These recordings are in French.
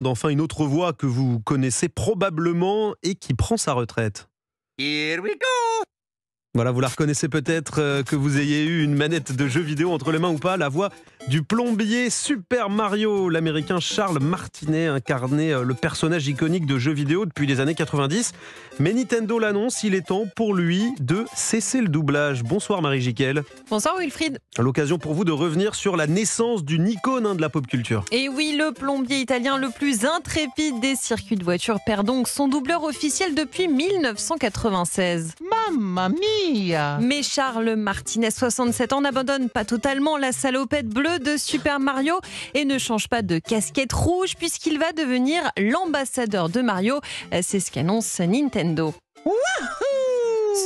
D'enfin une autre voix que vous connaissez probablement et qui prend sa retraite. Here we go Voilà, vous la reconnaissez peut-être, euh, que vous ayez eu une manette de jeu vidéo entre les mains ou pas, la voix du plombier Super Mario. L'américain Charles Martinet incarné euh, le personnage iconique de jeux vidéo depuis les années 90. Mais Nintendo l'annonce, il est temps pour lui de cesser le doublage. Bonsoir Marie Jiquel. Bonsoir Wilfried. L'occasion pour vous de revenir sur la naissance d'une icône hein, de la pop culture. Et oui, le plombier italien le plus intrépide des circuits de voitures perd donc son doubleur officiel depuis 1996. Mamma mia Mais Charles Martinet, 67 ans, n'abandonne pas totalement la salopette bleue de Super Mario et ne change pas de casquette rouge puisqu'il va devenir l'ambassadeur de Mario. C'est ce qu'annonce Nintendo.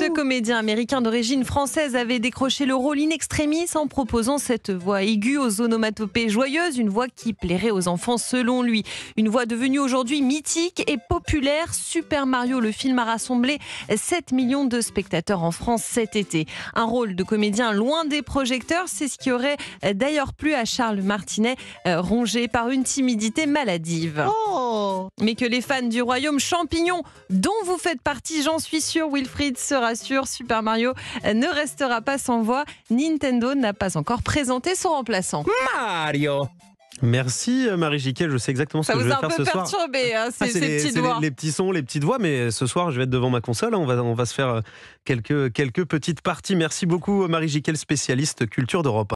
Ce comédien américain d'origine française avait décroché le rôle in extremis en proposant cette voix aiguë aux onomatopées joyeuses, une voix qui plairait aux enfants selon lui. Une voix devenue aujourd'hui mythique et populaire. Super Mario, le film a rassemblé 7 millions de spectateurs en France cet été. Un rôle de comédien loin des projecteurs, c'est ce qui aurait d'ailleurs plu à Charles Martinet, euh, rongé par une timidité maladive. Oh. Mais que les fans du royaume champignon, dont vous faites partie, j'en suis sûr, Wilfried sera Super Mario ne restera pas sans voix. Nintendo n'a pas encore présenté son remplaçant. Mario Merci euh, Marie Jiquet, je sais exactement ce que je vais faire ce soir. Ça vous a un peu perturbé, hein, ah, ces, les, Les, petits sons, les petites voix, mais euh, ce soir je vais être devant ma console, hein. on va, on va se faire euh, quelques, quelques petites parties. Merci beaucoup Marie Jiquet, spécialiste culture d'Europe.